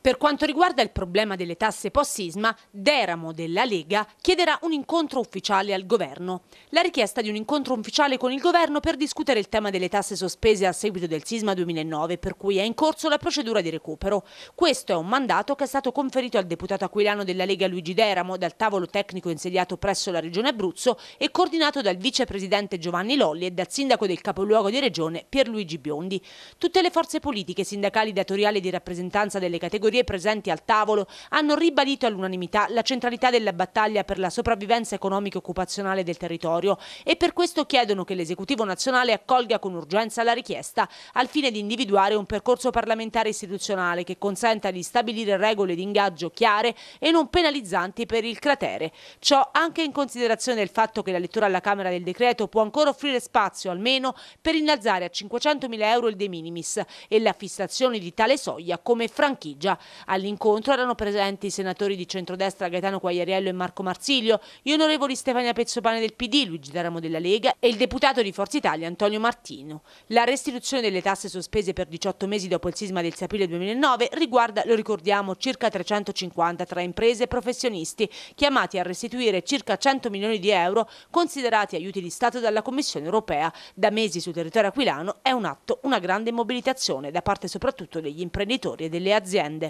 Per quanto riguarda il problema delle tasse post-sisma, Deramo della Lega chiederà un incontro ufficiale al governo. La richiesta di un incontro ufficiale con il governo per discutere il tema delle tasse sospese a seguito del sisma 2009, per cui è in corso la procedura di recupero. Questo è un mandato che è stato conferito al deputato aquilano della Lega Luigi Deramo dal tavolo tecnico insediato presso la Regione Abruzzo e coordinato dal vicepresidente Giovanni Lolli e dal sindaco del capoluogo di Regione Pierluigi Biondi. Tutte le forze politiche, sindacali, datoriali di rappresentanza delle categorie categorie presenti al tavolo hanno ribadito all'unanimità la centralità della battaglia per la sopravvivenza economica e occupazionale del territorio e per questo chiedono che l'esecutivo nazionale accolga con urgenza la richiesta al fine di individuare un percorso parlamentare istituzionale che consenta di stabilire regole di ingaggio chiare e non penalizzanti per il cratere. Ciò anche in considerazione del fatto che la lettura alla Camera del decreto può ancora offrire spazio almeno per innalzare a 500.000 euro il de minimis e la fissazione di tale soglia come franchigia. All'incontro erano presenti i senatori di centrodestra Gaetano Quagliariello e Marco Marsiglio, gli onorevoli Stefania Pezzopane del PD, Luigi D'Aramo della Lega e il deputato di Forza Italia Antonio Martino. La restituzione delle tasse sospese per 18 mesi dopo il sisma del aprile 2009 riguarda, lo ricordiamo, circa 350 tra imprese e professionisti chiamati a restituire circa 100 milioni di euro considerati aiuti di Stato dalla Commissione europea. Da mesi sul territorio aquilano è un atto, una grande mobilitazione da parte soprattutto degli imprenditori e delle aziende.